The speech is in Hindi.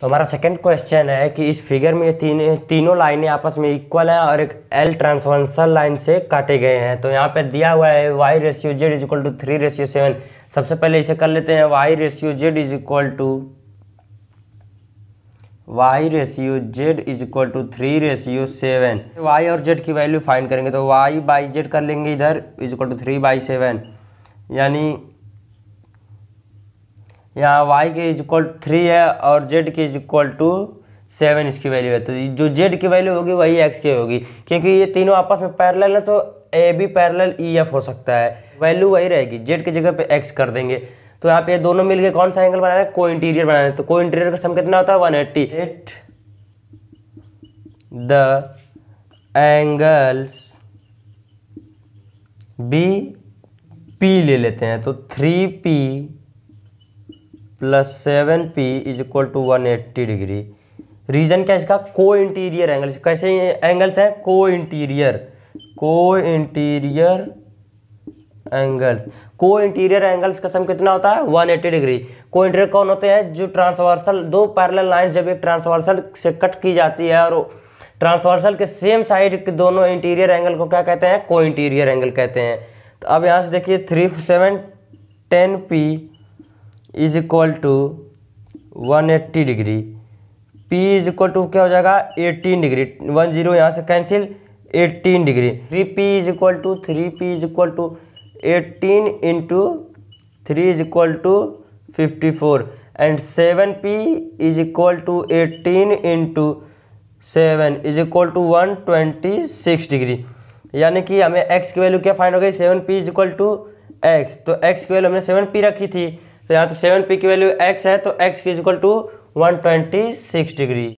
तो हमारा सेकंड क्वेश्चन है कि इस फिगर में तीन तीनों लाइनें आपस में इक्वल हैं और एक एल ट्रांसवर्सल लाइन से काटे गए हैं तो यहाँ पर दिया हुआ है Y ratio Z is equal to three ratio seven सबसे पहले इसे कर लेते हैं Y ratio Z is equal to Y ratio Z is equal to three ratio seven Y और जेड की वैल्यू फाइंड करेंगे तो वाई बाई जेड कर लेंगे इधर is equal to three by seven यानी यहाँ वाई के इज इक्वल थ्री है और जेड के इज इक्वल टू सेवन इसकी वैल्यू है तो जो जेड की वैल्यू होगी वही एक्स की होगी क्योंकि ये तीनों आपस में पैरल है तो A B parallel E F हो सकता है वैल्यू वही रहेगी जेड की जगह पे एक्स कर देंगे तो यहाँ पे दोनों मिलके कौन सा एंगल बना रहे हैं को इंटीरियर बना रहे तो को इंटीरियर का सम कितना होता है one eighty at the angles be P ले लेते हैं तो three P plus seven P is equal to one eighty degree reason क्या इसका को इंटीरियर एंगल कैसे एंगल्स हैं co interior co interior angles co interior angles का सम कितना होता है 180 डिग्री को इंटीरियर कौन होते हैं जो ट्रांसवर्सल दो पैरेलल लाइंस जब एक ट्रांसवर्सल से कट की जाती है और ट्रांसवर्सल के सेम साइड के दोनों इंटीरियर एंगल को क्या कहते हैं को इंटीरियर एंगल कहते हैं तो अब यहाँ से देखिए three seven ten P is equal to one eighty degree P is equal to क्या हो जाएगा एटीन डिग्री वन जीरो यहाँ से cancel eighteen degree three P is equal to three P is equal to eighteen into three is equal to fifty four and seven P is equal to eighteen into seven is equal to one twenty six degree यानी कि हमें एक्स की वैल्यू क्या फाइंड हो गई seven P is equal to X तो एक्स की वैल्यू हमने सेवन पी रखी थी तो यहाँ तो सेवन पी की वैल्यू एक्स है तो X is equal to one twenty six degree